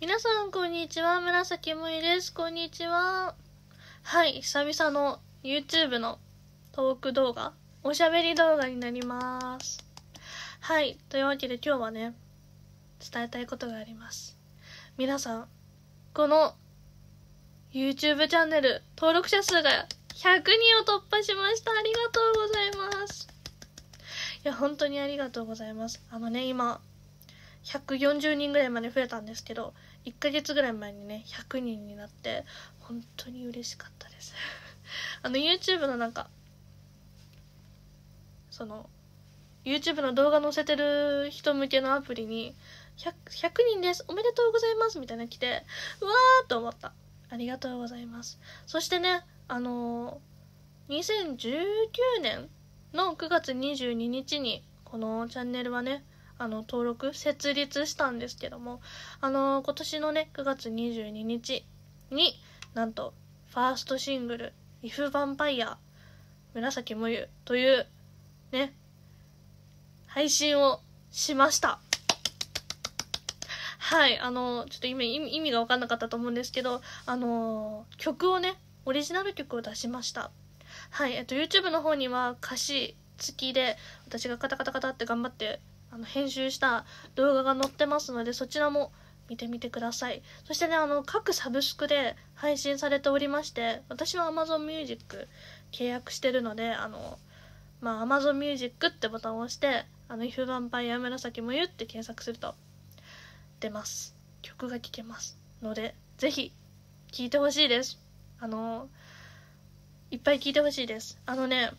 皆さん、こんにちは。紫もいです。こんにちは。はい、久々の YouTube のトーク動画、おしゃべり動画になります。はい、というわけで今日はね、伝えたいことがあります。皆さん、この YouTube チャンネル登録者数が100人を突破しました。ありがとうございます。いや、本当にありがとうございます。あのね、今、140人ぐらいまで増えたんですけど1ヶ月ぐらい前にね100人になって本当に嬉しかったです あの YouTube のなんかその YouTube の動画載せてる人向けのアプリに 100, 100人ですおめでとうございますみたいな来てうわーと思ったありがとうございますそしてねあのー、2019年の9月22日にこのチャンネルはねあの登録設立したんですけどもあの今年のね9月22日になんとファーストシングル「If Vampire 紫もゆ」というね配信をしました。はい、あの、ちょっと今意味が分かんなかったと思うんですけど、あの、曲をね、オリジナル曲を出しました。はい、えっと、YouTube の方には歌詞付きで、私がカタカタカタって頑張ってあの編集した動画が載ってますのでそちらも見てみてくださいそしてねあの各サブスクで配信されておりまして私は AmazonMusic 契約してるのであのまあ AmazonMusic ってボタンを押して「あのイフヴァンパイア紫もゆ」って検索すると出ます曲が聴けますのでぜひ聴いてほしいですあのいっぱい聴いてほしいですあのね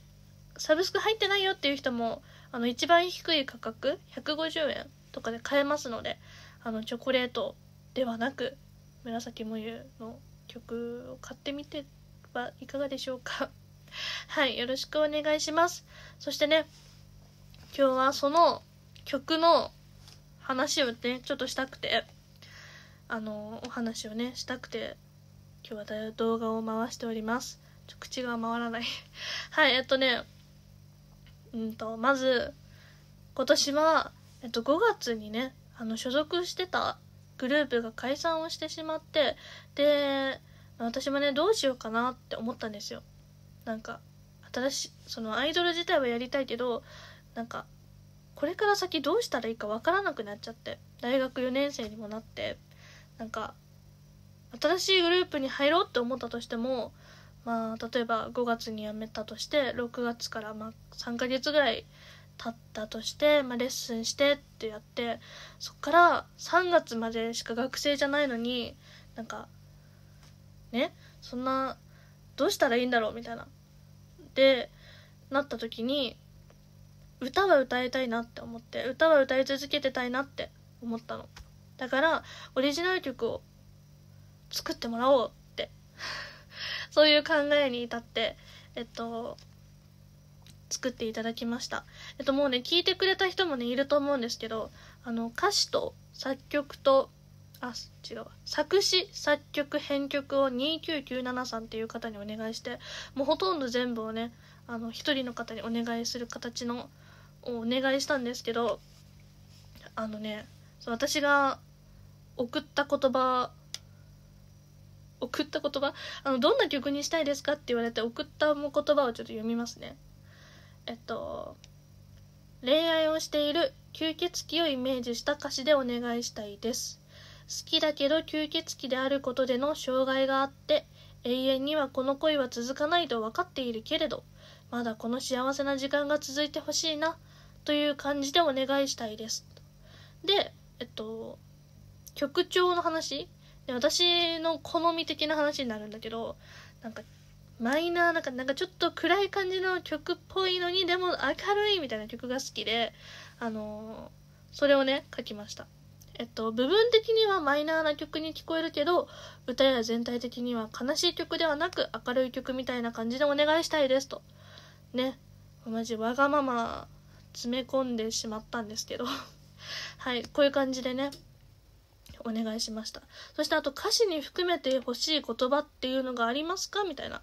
サブスク入ってないよっていう人もあの一番低い価格150円とかで買えますのであのチョコレートではなく紫もゆの曲を買ってみてはいかがでしょうか はいよろしくお願いしますそしてね今日はその曲の話をねちょっとしたくてあのお話をねしたくて今日は動画を回しております口が回らない はいえっとねうんと、まず、今年は、えっと、5月にね、あの、所属してたグループが解散をしてしまって、で、私もね、どうしようかなって思ったんですよ。なんか、新しい、そのアイドル自体はやりたいけど、なんか、これから先どうしたらいいかわからなくなっちゃって、大学4年生にもなって、なんか、新しいグループに入ろうって思ったとしても、まあ、例えば5月に辞めたとして6月からまあ3ヶ月ぐらい経ったとして、まあ、レッスンしてってやってそっから3月までしか学生じゃないのになんかねそんなどうしたらいいんだろうみたいな。でなった時に歌は歌いたいなって思って歌は歌い続けてたいなって思ったのだからオリジナル曲を作ってもらおうって そういう考えに至って、えっと、作っていただきました。えっともうね、聞いてくれた人もね、いると思うんですけど、あの、歌詞と作曲と、あ、違う作詞、作曲、編曲を2997さんっていう方にお願いして、もうほとんど全部をね、あの、一人の方にお願いする形の、をお願いしたんですけど、あのね、私が送った言葉送った言葉あのどんな曲にしたいですかって言われて送った言葉をちょっと読みますねえっと恋愛をしている吸血鬼をイメージした歌詞でお願いしたいです好きだけど吸血鬼であることでの障害があって永遠にはこの恋は続かないと分かっているけれどまだこの幸せな時間が続いてほしいなという感じでお願いしたいですでえっと曲調の話で私の好み的な話になるんだけどなんかマイナーなんかなんかちょっと暗い感じの曲っぽいのにでも明るいみたいな曲が好きであのー、それをね書きましたえっと部分的にはマイナーな曲に聞こえるけど歌や全体的には悲しい曲ではなく明るい曲みたいな感じでお願いしたいですとねマジわがまま詰め込んでしまったんですけど はいこういう感じでねお願いしましたそしてあと歌詞に含めて欲しい言葉っていうのがありますかみたいな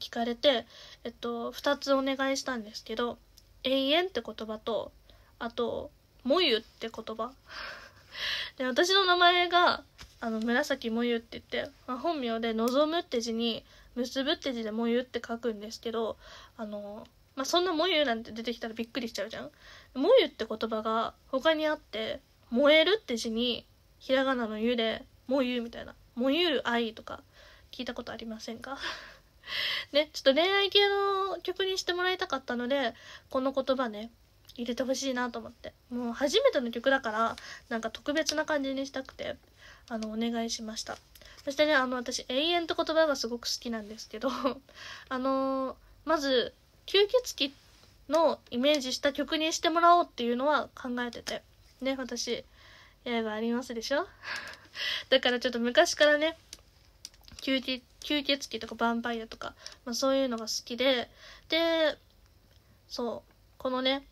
聞かれて、えっと、2つお願いしたんですけど「永遠」って言葉とあと「もゆ」って言葉で私の名前があの紫もゆって言って、まあ、本名で「望む」って字に「結ぶ」って字で「もゆ」って書くんですけどあの、まあ、そんな「もゆ」なんて出てきたらびっくりしちゃうじゃん。「もゆ」って言葉が他にあって「燃える」って字にひらがなの「ゆ」で「もゆ」みたいな「もゆる愛」とか聞いたことありませんか ねちょっと恋愛系の曲にしてもらいたかったのでこの言葉ね入れてほしいなと思ってもう初めての曲だからなんか特別な感じにしたくてあのお願いしましたそしてねあの私「永遠」って言葉がすごく好きなんですけど あのー、まず吸血鬼のイメージした曲にしてもらおうっていうのは考えててね私ばありますでしょ だからちょっと昔からね吸血吸血鬼とかヴァンパイアとか、まあ、そういうのが好きででそうこのね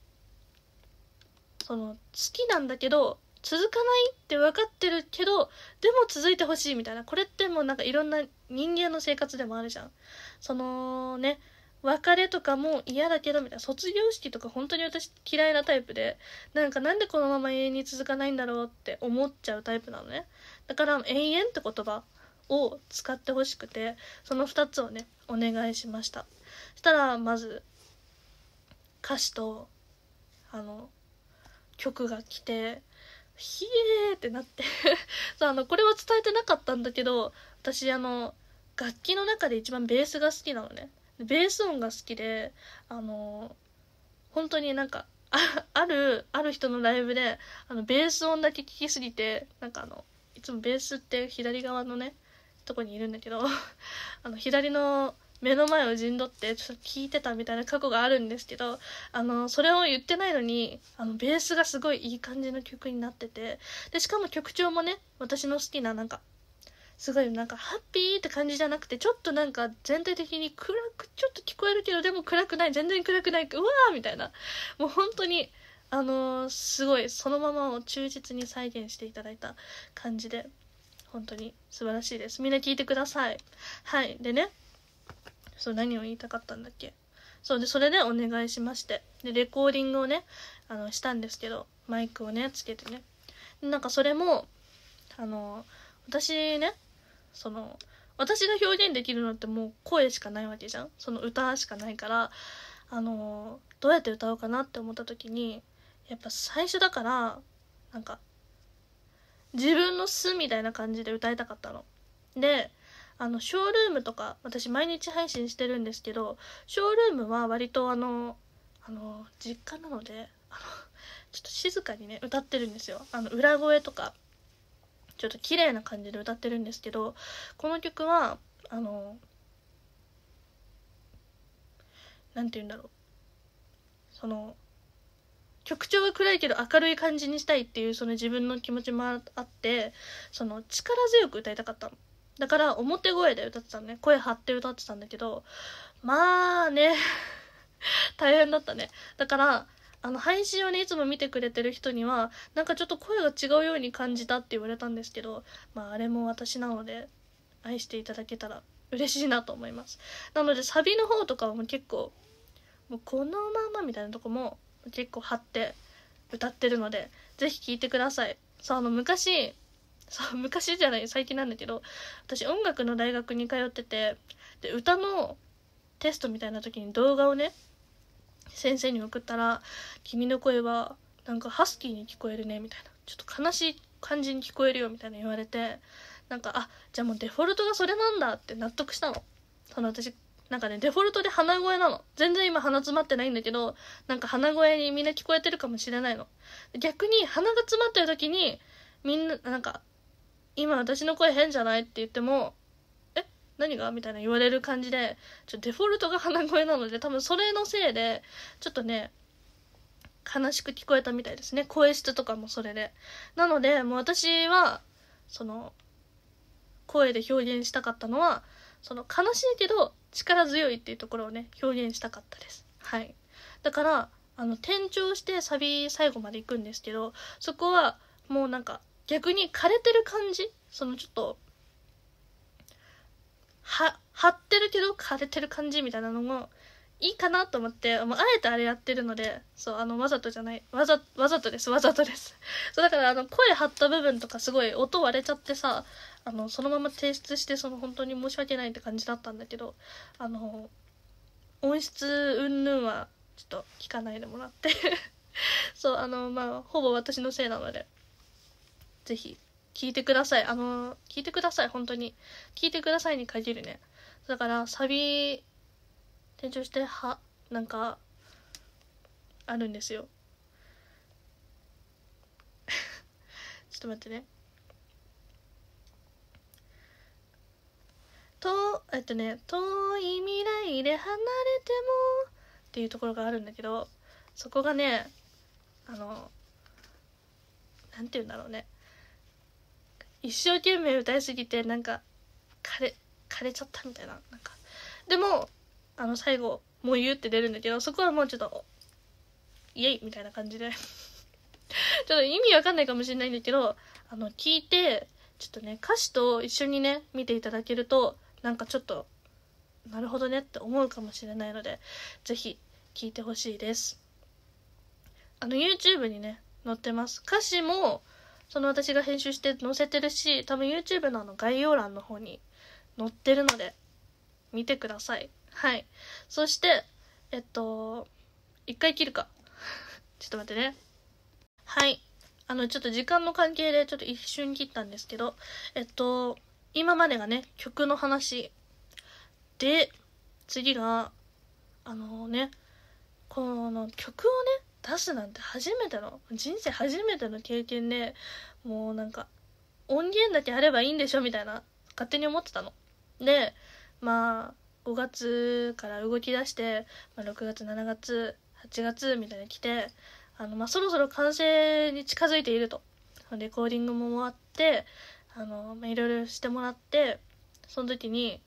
その好きなんだけど続かないって分かってるけどでも続いてほしいみたいなこれってもうなんかいろんな人間の生活でもあるじゃんそのね別れとかも嫌だけどみたいな卒業式とか本当に私嫌いなタイプでなんかなんでこのまま永遠に続かないんだろうって思っちゃうタイプなのねだから永遠って言葉を使ってほしくてその2つをねお願いしましたしたらまず歌詞とあの曲が来てひえーってなって そうあのこれは伝えてなかったんだけど私あの楽器の中で一番ベースが好きなのねベース音が好きであの本当になんかあるある人のライブであのベース音だけ聞きすぎてなんかあのいつもベースって左側のねとこにいるんだけど あの左の目の前を陣取ってちょっと聞いてたみたいな過去があるんですけどあのそれを言ってないのにあのベースがすごいいい感じの曲になっててでしかも曲調もね私の好きななんかすごいなんかハッピーって感じじゃなくてちょっとなんか全体的に暗くちょっと聞こえるけどでも暗くない全然暗くないうわーみたいなもう本当にあのー、すごいそのままを忠実に再現していただいた感じで本当に素晴らしいですみんな聞いてくださいはいでねそう何を言いたかったんだっけそうでそれでお願いしましてでレコーディングをねあのしたんですけどマイクをねつけてねなんかそれもあのー、私ねその私が表現できるのってもう声しかないわけじゃんその歌しかないからあのどうやって歌おうかなって思った時にやっぱ最初だからなんか自分の巣みたいな感じで歌いたかったの。であのショールームとか私毎日配信してるんですけどショールームは割とあのあの実家なのであのちょっと静かにね歌ってるんですよあの裏声とかちょっと綺麗な感じで歌ってるんですけどこの曲はあの何て言うんだろうその曲調は暗いけど明るい感じにしたいっていうその自分の気持ちもあってその力強く歌いたかったのだから表声で歌ってたのね声張って歌ってたんだけどまあね 大変だったねだからあの配信をねいつも見てくれてる人にはなんかちょっと声が違うように感じたって言われたんですけどまああれも私なので愛していただけたら嬉しいなと思いますなのでサビの方とかはもう結構もうこのままみたいなとこも結構張って歌ってるので是非聴いてくださいそうあの昔そう昔じゃない最近なんだけど私音楽の大学に通っててで歌のテストみたいな時に動画をね先生に送ったら「君の声はなんかハスキーに聞こえるね」みたいなちょっと悲しい感じに聞こえるよみたいな言われてなんかあじゃあもうデフォルトがそれなんだって納得したの。その私なんかね、デフォルトで鼻声なの。全然今鼻詰まってないんだけど、なんか鼻声にみんな聞こえてるかもしれないの。逆に鼻が詰まってる時に、みんな、なんか、今私の声変じゃないって言っても、何がみたいな言われる感じでちょデフォルトが鼻声なので多分それのせいでちょっとね悲しく聞こえたみたいですね声質とかもそれでなのでもう私はその声で表現したかったのはその悲しいけど力強いっていうところをね表現したかったですはいだからあの転調してサビ最後まで行くんですけどそこはもうなんか逆に枯れてる感じそのちょっとは張ってるけど枯れてる感じみたいなのもいいかなと思ってもうあえてあれやってるのでそうあのわざとじゃないわざわざとですわざとです そうだからあの声張った部分とかすごい音割れちゃってさあのそのまま提出してその本当に申し訳ないって感じだったんだけどあの音質云々はちょっと聞かないでもらって そうあのまあほぼ私のせいなので是非聞いてください。あの、聞いてください、本当に。聞いてくださいに限るね。だから、サビ、転調して、は、なんか、あるんですよ。ちょっと待ってね。と、えっとね、遠い未来で離れても、っていうところがあるんだけど、そこがね、あの、なんて言うんだろうね。一生懸命歌いすぎてなんか枯れ枯れちゃったみたいななんかでもあの最後「もう言う」って出るんだけどそこはもうちょっと「イエイ」みたいな感じで ちょっと意味わかんないかもしれないんだけどあの聞いてちょっとね歌詞と一緒にね見ていただけるとなんかちょっとなるほどねって思うかもしれないのでぜひ聞いてほしいですあの YouTube にね載ってます歌詞もその私が編集して載せてるし、多分 YouTube のあの概要欄の方に載ってるので、見てください。はい。そして、えっと、一回切るか。ちょっと待ってね。はい。あの、ちょっと時間の関係でちょっと一瞬切ったんですけど、えっと、今までがね、曲の話。で、次が、あのね、この曲をね、出すなんて初めての人生初めての経験でもうなんか音源だけあればいいんでしょみたいな勝手に思ってたの。でまあ5月から動き出して、まあ、6月7月8月みたいに来てあの、まあ、そろそろ完成に近づいているとレコーディングも終わってあの、まいろいろしてもらってその時に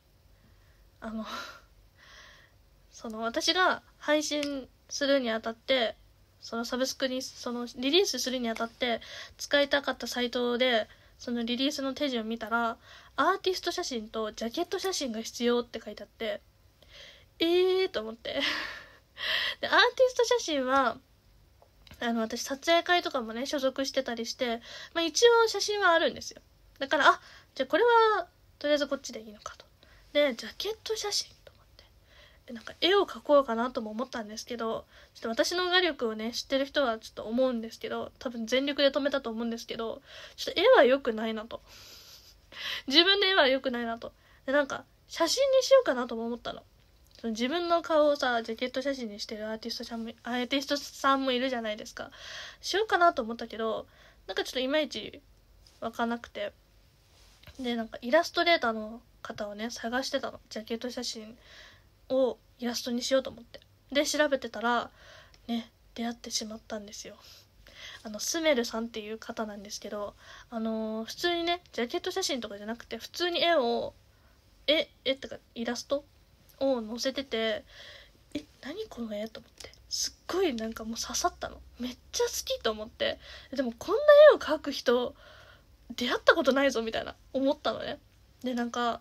あの その私が配信するにあたってそのサブスクにそのリリースするにあたって使いたかったサイトでそのリリースの手順見たらアーティスト写真とジャケット写真が必要って書いてあってええー、と思って でアーティスト写真はあの私撮影会とかもね所属してたりして、まあ、一応写真はあるんですよだからあじゃあこれはとりあえずこっちでいいのかとでジャケット写真なんか絵を描こうかなとも思ったんですけどちょっと私の画力をね知ってる人はちょっと思うんですけど多分全力で止めたと思うんですけどちょっと絵は良くないなと自分で絵は良くないなとでなんか写真にしようかなとも思ったのその自分の顔をさジャケット写真にしてるアーティストさんもアーティストさんもいるじゃないですかしようかなと思ったけどなんかちょっといまいち湧かなくてでなんかイラストレーターの方をね探してたのジャケット写真をイラストにしようと思ってで調べてたらね出会ってしまったんですよあのスメルさんっていう方なんですけどあのー、普通にねジャケット写真とかじゃなくて普通に絵を絵絵ってかイラストを載せててえ何この絵と思ってすっごいなんかもう刺さったのめっちゃ好きと思ってでもこんな絵を描く人出会ったことないぞみたいな思ったのねでなんか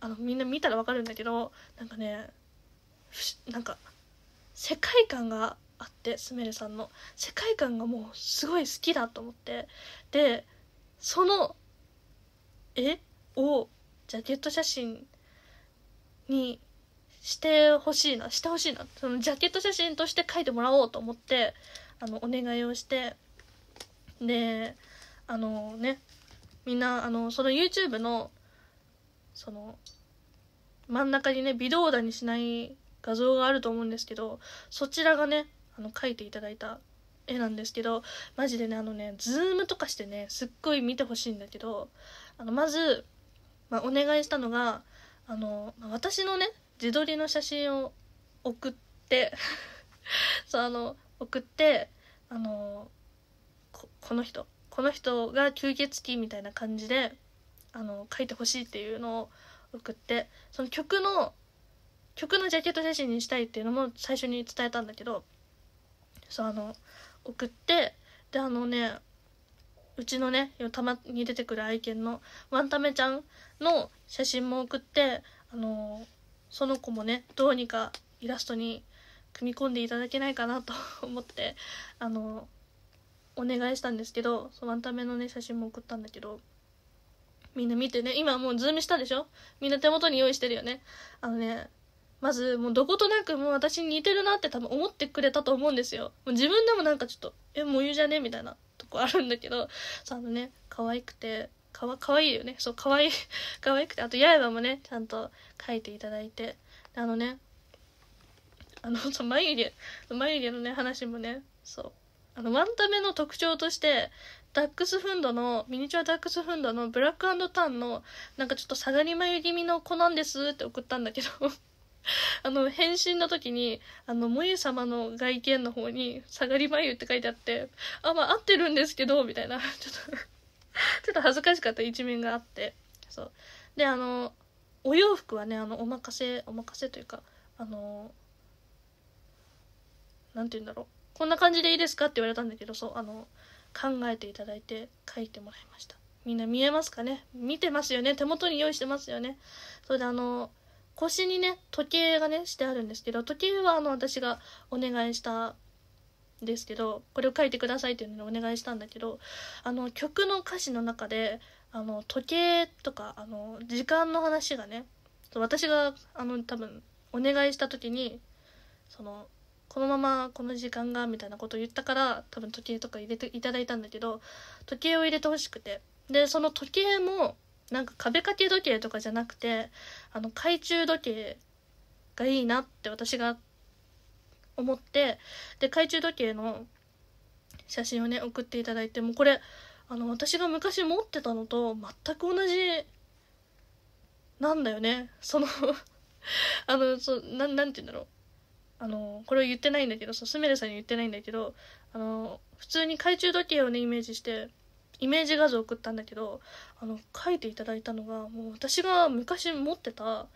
あのみんな見たらわかるんだけどなんかねなんか世界観があってスメルさんの世界観がもうすごい好きだと思ってでその絵をジャケット写真にしてほしいなしてほしいなそのジャケット写真として描いてもらおうと思ってあのお願いをしてであのねみんなあのその YouTube のその真ん中にね微動だにしない画像があると思うんですけどそちらがねあの描いていただいた絵なんですけどマジでねあのねズームとかしてねすっごい見てほしいんだけどあのまず、まあ、お願いしたのがあの、ま私のね自撮りの写真を送って そうあの送ってあのこの人この人が吸血鬼みたいな感じであの書いてほしいっていうのを送ってその曲の曲のジャケット写真にしたいっていうのも最初に伝えたんだけどそうあの送ってであのねうちのねたまに出てくる愛犬のワンタメちゃんの写真も送ってあのその子もねどうにかイラストに組み込んでいただけないかなと 思ってあのお願いしたんですけどそのワンタメのね写真も送ったんだけどみんな見てね。今もうズームしたでしょみんな手元に用意してるよね。あのね、まずもうどことなくもう私に似てるなって多分思ってくれたと思うんですよ。もう自分でもなんかちょっと、え、もう言うじゃねみたいなとこあるんだけど、さ、あのね、可愛くて、かわ、いいよね。そう、かわいい、かわいくて。あと、刃もね、ちゃんと書いていただいて。あのね、あの、そう、眉毛、眉毛のね、話もね、そう。あの、ワンタメの特徴として、ダックスフンドのミニチュアダックスフンドのブラックターンのなんかちょっと下がり眉気味の子なんですって送ったんだけど あの返信の時にあのモゆ様の外見の方に「下がり眉」って書いてあってあまあ合ってるんですけどみたいなちょっとちょっと恥ずかしかった一面があってそうであのお洋服はねあのお任せお任せというかあの何て言うんだろうこんな感じでいいですかって言われたんだけどそうあの考えていただいて書いてもらいましたみんな見えますかね見てますよね手元に用意してますよねそれであの腰にね時計がねしてあるんですけど時計はあの私がお願いしたんですけどこれを書いてくださいっていうのをお願いしたんだけどあの曲の歌詞の中であの時計とかあの時間の話がね私があの多分お願いした時にそのこのままこの時間がみたいなことを言ったから多分時計とか入れていただいたんだけど時計を入れてほしくてでその時計もなんか壁掛け時計とかじゃなくてあの懐中時計がいいなって私が思ってで懐中時計の写真をね送っていただいてもうこれあの私が昔持ってたのと全く同じなんだよねその あのそななんて言うんだろうあのこれを言ってないんだけどそうスメルさんに言ってないんだけどあの普通に懐中時計をねイメージしてイメージ画像送ったんだけどあの書いていただいたのがもう私が昔持ってた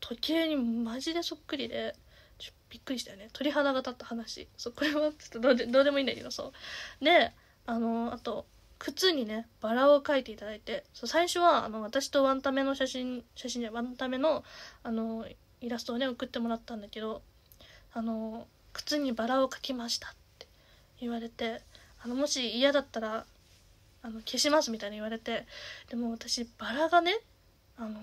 時計にマジでそっくりでちょびっくりしたよね鳥肌が立った話そうこれはちょっとどうでどうでもいいんだけどそうであのあと靴にねバラを描いていただいてそう最初はあの私とワンタメの写真写真じゃワンタメのあのイラストをね送ってもらったんだけどあの靴にバラを描きましたって言われてあのもし嫌だったらあの消しますみたいに言われてでも私バラがねあの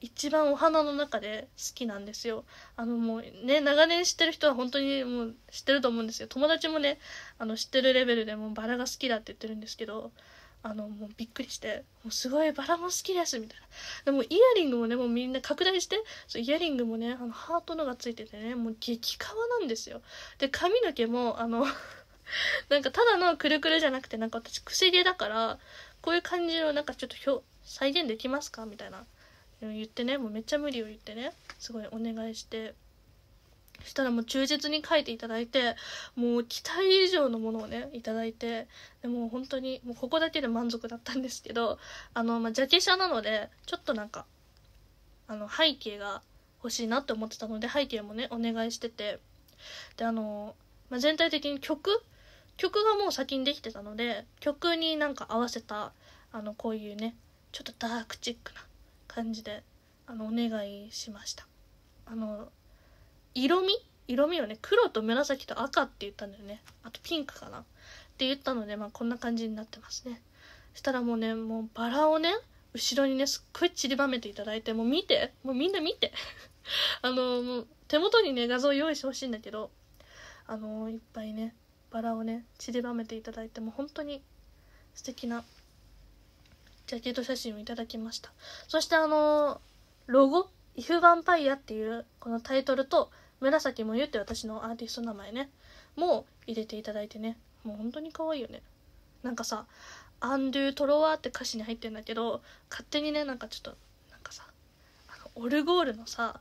一番お花の中で好きなんですよ。あのもうね、長年知ってる人は本当にもう知ってると思うんですよ。友達もね、あの知ってるレベルでもうバラが好きだって言ってるんですけど、あのもうびっくりして「もうすごいバラも好きです」みたいなでもイヤリングもねもうみんな拡大してそうイヤリングもねあのハートのがついててねもう激カワなんですよで髪の毛もあの なんかただのくるくるじゃなくてなんか私癖毛だからこういう感じのなんかちょっと再現できますかみたいな言ってねもうめっちゃ無理を言ってねすごいお願いしてしたらもう忠実に書いていただいてもう期待以上のものをね頂いてでもう本当にもうここだけで満足だったんですけどあの、まあ、ジャケ写なのでちょっとなんかあの背景が欲しいなって思ってたので背景もねお願いしててであの、まあ、全体的に曲曲がもう先にできてたので曲になんか合わせたあのこういうねちょっとダークチックな感じであのお願いしました。あの色味色味をね黒と紫と赤って言ったんだよねあとピンクかなって言ったのでまあこんな感じになってますねしたらもうねもうバラをね後ろにねすっごい散りばめていただいてもう見てもうみんな見て あのもう手元にね画像用意してほしいんだけどあのいっぱいねバラをね散りばめていただいてもう本当に素敵なジャケット写真をいただきましたそしてあのロゴ「イフヴァンパイア」っていうこのタイトルと紫もゆって私のアーティスト名前ねも入れていただいてねもう本当に可愛いよねなんかさ「アンドゥトロワ」って歌詞に入ってんだけど勝手にねなんかちょっとなんかさあのオルゴールのさ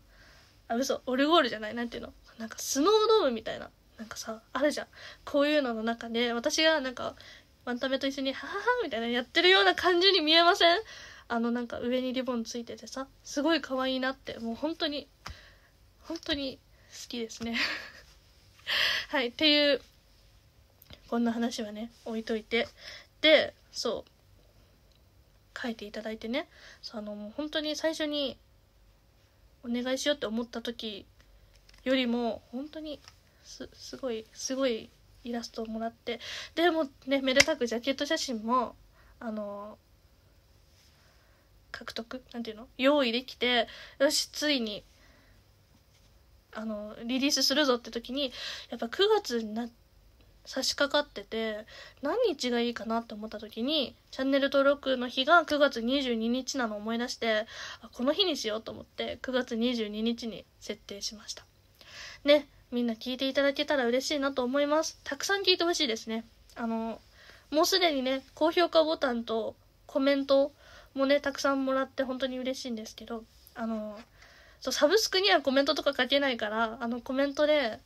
あ嘘オルゴールじゃない何ていうのなんかスノードームみたいななんかさあるじゃんこういうのの中で私がなんかワンタメと一緒に「ははは」みたいなやってるような感じに見えませんあのなんか上にリボンついててさすごい可愛いなってもう本当に本当にきですね はいっていうこんな話はね置いといてでそう書いていただいてねそのもう本当に最初にお願いしようって思った時よりも本当にすすごいすごいイラストをもらってでもねめでたくジャケット写真もあの獲得なんていうの用意できてよしついにあのリリースするぞって時にやっぱ9月にな差し掛かってて何日がいいかなって思った時にチャンネル登録の日が9月22日なのを思い出してこの日にしようと思って9月22日に設定しましたねみんな聞いていただけたら嬉しいなと思いますたくさん聞いてほしいですねあのもうすでにね高評価ボタンとコメントもねたくさんもらって本当に嬉しいんですけどあのそうサブスクにはコメントとか書けないからあのコメントで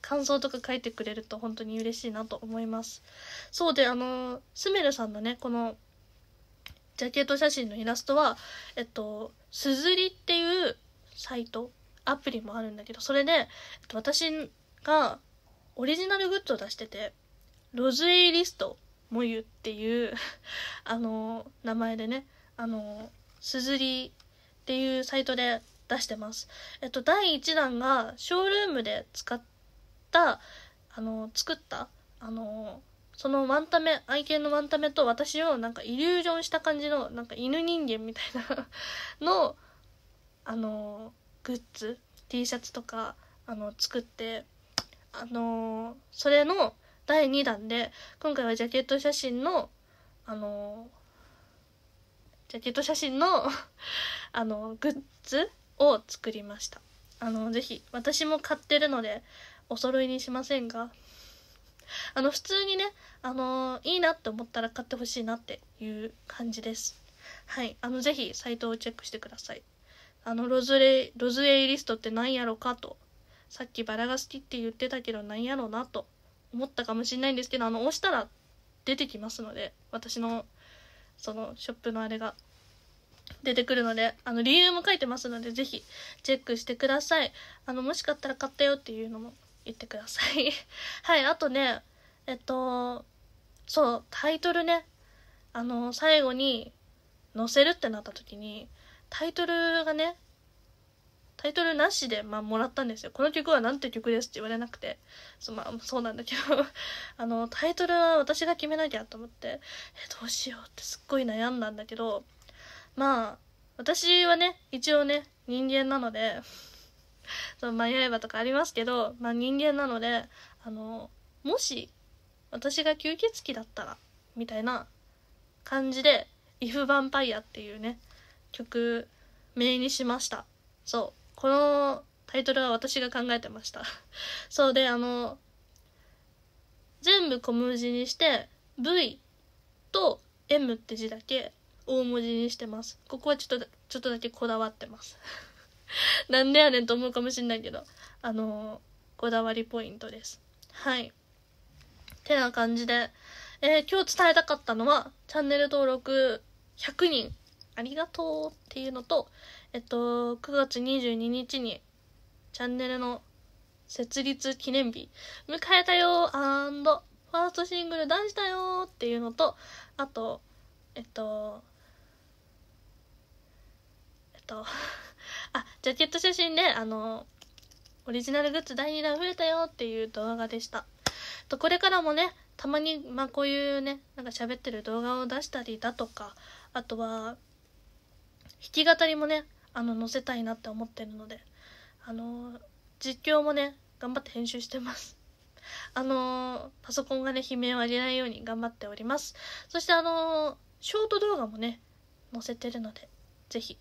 感想とか書いてくれると本当に嬉しいなと思いますそうであのスメルさんのねこのジャケット写真のイラストはえっとすずりっていうサイトアプリもあるんだけどそれで、えっと、私がオリジナルグッズを出しててロズエイリストもゆっていうあの名前でねあのすずりっていうサイトで出してます。えっと、第1弾が、ショールームで使った、あの、作った、あの、そのワンタメ、愛犬のワンタメと私をなんかイリュージョンした感じの、なんか犬人間みたいな の、あの、グッズ、T シャツとか、あの、作って、あの、それの第2弾で、今回はジャケット写真の、あの、ジャケット写真の あの、グッズを作りましたあの是非私も買ってるのでお揃いにしませんがあの普通にねあのいいなって思ったら買ってほしいなっていう感じですはいあの是非サイトをチェックしてくださいあのロズレロズエイリストって何やろかとさっきバラが好きって言ってたけど何やろうなと思ったかもしれないんですけどあの押したら出てきますので私のそのショップのあれが出てくるので、あの、理由も書いてますので、ぜひチェックしてください。あの、もしかったら買ったよっていうのも言ってください。はい、あとね、えっと、そう、タイトルね、あの、最後に載せるってなった時に、タイトルがね、タイトルなしで、まあ、もらったんですよ。この曲は何て曲ですって言われなくて。そう、まあ、そうなんだけど あの、タイトルは私が決めなきゃと思って、え、どうしようってすっごい悩んだんだけど、まあ私はね一応ね人間なので その迷えとかありますけど、まあ、人間なのであのもし私が吸血鬼だったらみたいな感じで「If a m ンパイア」っていうね曲名にしましたそうこのタイトルは私が考えてました そうであの全部小文字にして V と M って字だけ大文字にしてますここはちょっとちょっとだけこだわってます なんでやねんと思うかもしんないけどあのー、こだわりポイントですはいてな感じで、えー、今日伝えたかったのはチャンネル登録100人ありがとうっていうのとえっと9月22日にチャンネルの設立記念日迎えたよアンドファーストシングル出したよっていうのとあとえっとと あジャケット写真で、あのオリジナルグッズ第2弾増えたよっていう動画でしたとこれからもねたまに、まあ、こういうねなんか喋ってる動画を出したりだとかあとは弾き語りもねあの載せたいなって思ってるのであの実況もね頑張って編集してます あのパソコンがね悲鳴を上げないように頑張っておりますそしてあのショート動画もね載せてるので是非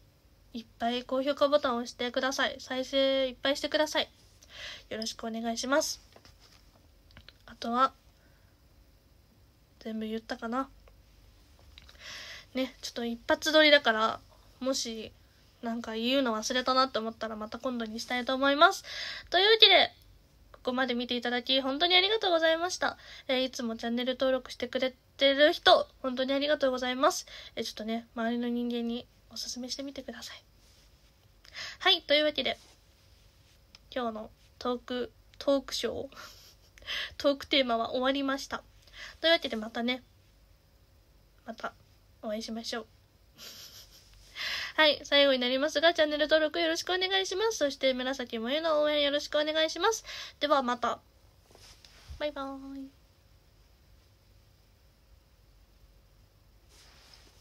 いっぱい高評価ボタンを押してください。再生いっぱいしてください。よろしくお願いします。あとは、全部言ったかな。ね、ちょっと一発撮りだから、もし、なんか言うの忘れたなって思ったらまた今度にしたいと思います。というわけで、ここまで見ていただき、本当にありがとうございました。えー、いつもチャンネル登録してくれてる人、本当にありがとうございます。えー、ちょっとね、周りの人間におすすめしてみてくださいはいというわけで今日のトークトークショー トークテーマは終わりましたというわけでまたねまたお会いしましょう はい、最後になりますが、チャンネル登録よろしくお願いします。そして、紫もゆの応援よろしくお願いします。では、また。バイバーイ。